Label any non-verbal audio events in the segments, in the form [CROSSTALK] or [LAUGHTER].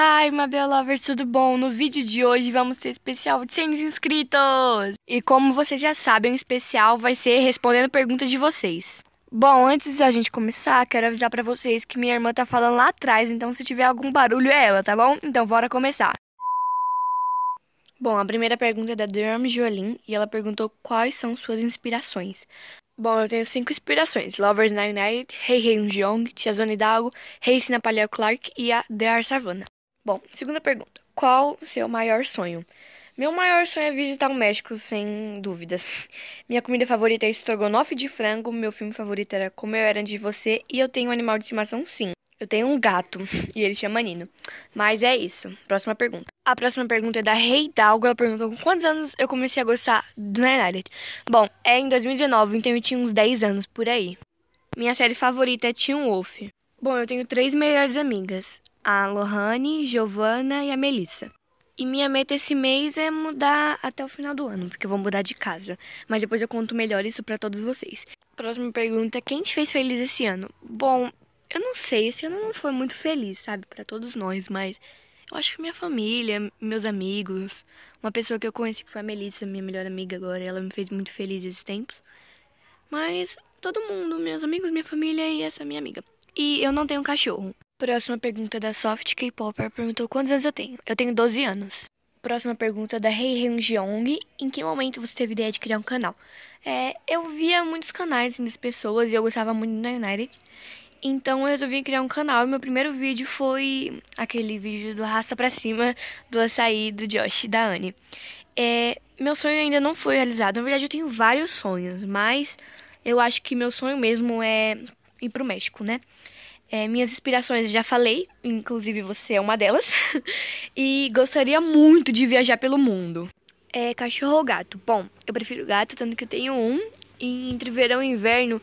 Hi, Mabel Lovers, tudo bom? No vídeo de hoje vamos ter especial de 100 inscritos! E como vocês já sabem, o especial vai ser respondendo perguntas de vocês. Bom, antes da gente começar, quero avisar para vocês que minha irmã tá falando lá atrás, então se tiver algum barulho é ela, tá bom? Então bora começar! Bom, a primeira pergunta é da Derm Jolin e ela perguntou quais são suas inspirações. Bom, eu tenho cinco inspirações: Lovers Night Night, Hei Rei Jong, Tia Zone Dago, Rei Sinapalia Clark e a The Savannah. Bom, segunda pergunta. Qual o seu maior sonho? Meu maior sonho é visitar o México, sem dúvidas. [LAUGHS] Minha comida favorita é estrogonofe de frango, meu filme favorito era Como Eu Era de Você e eu tenho um animal de estimação, sim. Eu tenho um gato [LAUGHS] e ele chama Nino. Mas é isso. Próxima pergunta. A próxima pergunta é da Dalgo. Ela perguntou com quantos anos eu comecei a gostar do Night Bom, é em 2019, então eu tinha uns 10 anos por aí. Minha série favorita é Teen Wolf. Bom, eu tenho três melhores amigas a Lohane, Giovana e a Melissa. E minha meta esse mês é mudar até o final do ano, porque eu vou mudar de casa. Mas depois eu conto melhor isso para todos vocês. Próxima pergunta: quem te fez feliz esse ano? Bom, eu não sei, esse ano não foi muito feliz, sabe, para todos nós, mas eu acho que minha família, meus amigos, uma pessoa que eu conheci que foi a Melissa, minha melhor amiga agora, ela me fez muito feliz esses tempos. Mas todo mundo, meus amigos, minha família e essa minha amiga. E eu não tenho cachorro. Próxima pergunta da Soft K-Popper perguntou quantos anos eu tenho. Eu tenho 12 anos. Próxima pergunta da Rei hey Jeong. Em que momento você teve ideia de criar um canal? É, eu via muitos canais das pessoas e eu gostava muito da United. Então eu resolvi criar um canal e meu primeiro vídeo foi aquele vídeo do Raça Pra Cima, do açaí, do Josh e da Anne. É, meu sonho ainda não foi realizado. Na verdade eu tenho vários sonhos, mas eu acho que meu sonho mesmo é ir pro México, né? É, minhas inspirações já falei, inclusive você é uma delas. [LAUGHS] e gostaria muito de viajar pelo mundo. É cachorro ou gato? Bom, eu prefiro gato, tanto que eu tenho um. E entre verão e inverno,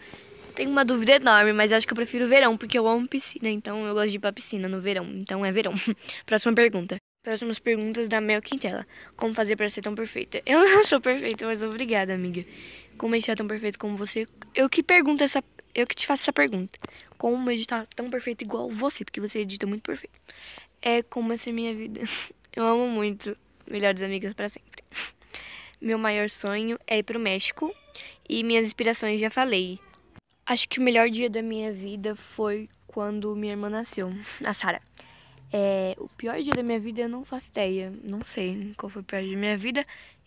tenho uma dúvida enorme, mas acho que eu prefiro verão, porque eu amo piscina, então eu gosto de ir pra piscina no verão. Então é verão. [LAUGHS] Próxima pergunta. Próximas perguntas da Mel Quintela. Como fazer para ser tão perfeita? [LAUGHS] Eu não sou perfeita, mas obrigada, amiga. Como deixar tão perfeito como você? Eu que pergunto essa. Eu que te faço essa pergunta como editar tão perfeito igual você, porque você edita muito perfeito. É como essa é minha vida. [LAUGHS] Eu amo muito. Melhores amigas para sempre. Meu maior sonho é ir pro México e minhas inspirações já falei. Acho que o melhor dia da minha vida foi quando minha irmã nasceu, [LAUGHS] a Sara. É, o pior dia da minha vida eu não faço ideia, não sei qual foi o pior dia da minha vida.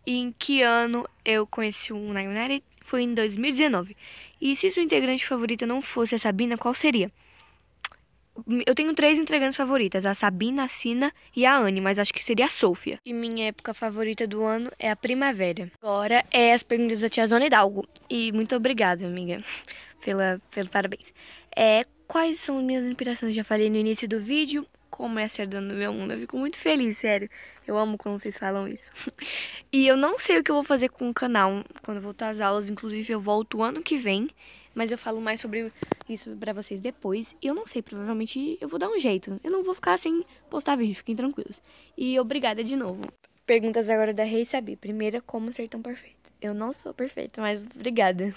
E em que ano eu conheci o Na United? Foi em 2019. E se sua integrante favorita não fosse a Sabina, qual seria? Eu tenho três integrantes favoritas, a Sabina, a Sina e a Anne, mas acho que seria a Sofia. E minha época favorita do ano é a primavera. Agora é as perguntas da tia Zona Hidalgo. E muito obrigada, amiga, pela, pelo parabéns. É, quais são as minhas inspirações? Já falei no início do vídeo como é ser Cerdana do meu mundo. Eu fico muito feliz, sério. Eu amo quando vocês falam isso. [LAUGHS] e eu não sei o que eu vou fazer com o canal quando voltar às aulas. Inclusive, eu volto o ano que vem. Mas eu falo mais sobre isso pra vocês depois. E eu não sei, provavelmente eu vou dar um jeito. Eu não vou ficar sem postar vídeo, fiquem tranquilos. E obrigada de novo. Perguntas agora da Rei Sabi. Primeira, como ser tão perfeita? Eu não sou perfeita, mas obrigada.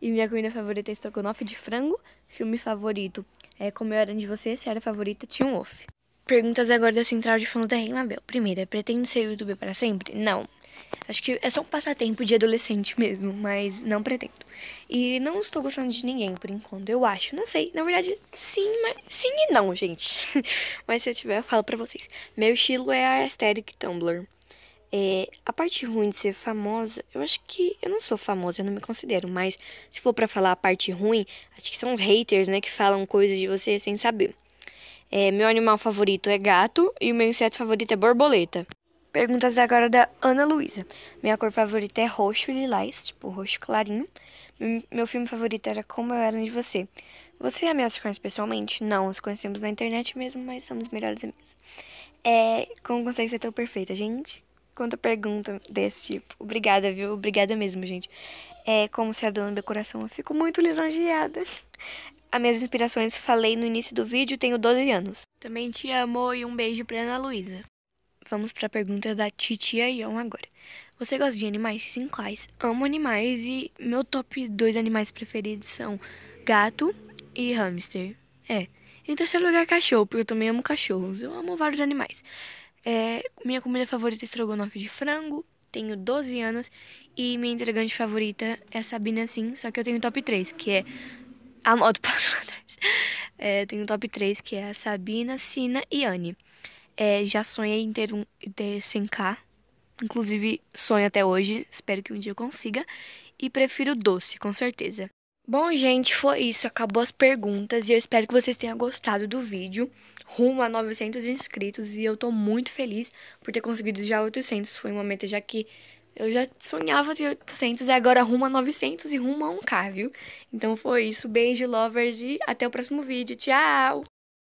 E minha comida favorita é estrogonofe de frango. Filme favorito é Como Eu Era de Você, se era favorita, tinha um off. Perguntas agora da Central de Fãs da Rainha Mabel. Primeira, pretende ser youtuber para sempre? Não. Acho que é só um passatempo de adolescente [LAUGHS] mesmo, mas não pretendo. E não estou gostando de ninguém por enquanto, eu acho. Não sei, na verdade, sim, mas sim e não, gente. [LAUGHS] mas se eu tiver, eu falo pra vocês. Meu estilo é a aesthetic Tumblr. É, a parte ruim de ser famosa, eu acho que. Eu não sou famosa, eu não me considero, mas se for para falar a parte ruim, acho que são os haters, né, que falam coisas de você sem saber. É, meu animal favorito é gato e o meu inseto favorito é borboleta. Perguntas agora da Ana Luísa. Minha cor favorita é roxo lilás, tipo roxo clarinho. Meu filme favorito era Como Eu Era de Você. Você e a Mel se conhece pessoalmente? Não, nos conhecemos na internet mesmo, mas somos melhores amigas. É, como consegue ser tão perfeita, gente? Quanta pergunta desse tipo. Obrigada, viu? Obrigada mesmo, gente é, como ser a dona do meu coração. Eu fico muito lisonjeada. As minhas inspirações falei no início do vídeo, tenho 12 anos. Também te amo e um beijo pra Ana Luísa. Vamos para a pergunta da Titia Ion agora. Você gosta de animais? Sim, quais? Amo animais e meu top 2 animais preferidos são gato e hamster. É. Em terceiro lugar, cachorro, porque eu também amo cachorros. Eu amo vários animais. É, minha comida favorita é estrogonofe de frango tenho 12 anos e minha entregante favorita é Sabina Sim, só que eu tenho top 3, que é a moto [LAUGHS] passou atrás. É, tenho top 3, que é a Sabina, Sina e Anne. É, já sonhei em ter, um, ter 100k. Inclusive, sonho até hoje. Espero que um dia eu consiga. E prefiro doce, com certeza. Bom, gente, foi isso. Acabou as perguntas e eu espero que vocês tenham gostado do vídeo. Rumo a 900 inscritos e eu tô muito feliz por ter conseguido já 800. Foi uma meta já que eu já sonhava de 800 e agora rumo a 900 e rumo a 1k, viu? Então foi isso. Beijo, lovers, e até o próximo vídeo. Tchau!